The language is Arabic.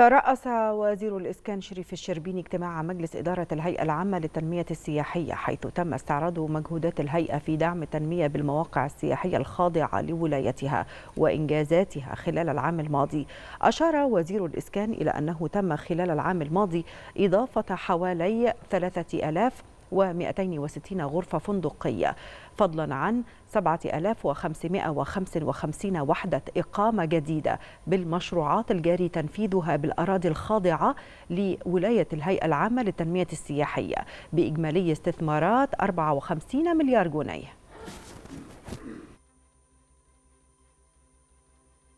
ترأس وزير الإسكان شريف الشربيني اجتماع مجلس إدارة الهيئة العامة للتنمية السياحية حيث تم استعراض مجهودات الهيئة في دعم التنمية بالمواقع السياحية الخاضعة لولايتها وإنجازاتها خلال العام الماضي أشار وزير الإسكان إلى أنه تم خلال العام الماضي إضافة حوالي 3000 و260 غرفة فندقية فضلا عن 7555 وحدة إقامة جديدة بالمشروعات الجاري تنفيذها بالأراضي الخاضعة لولاية الهيئة العامة للتنمية السياحية بإجمالي استثمارات 54 مليار جنيه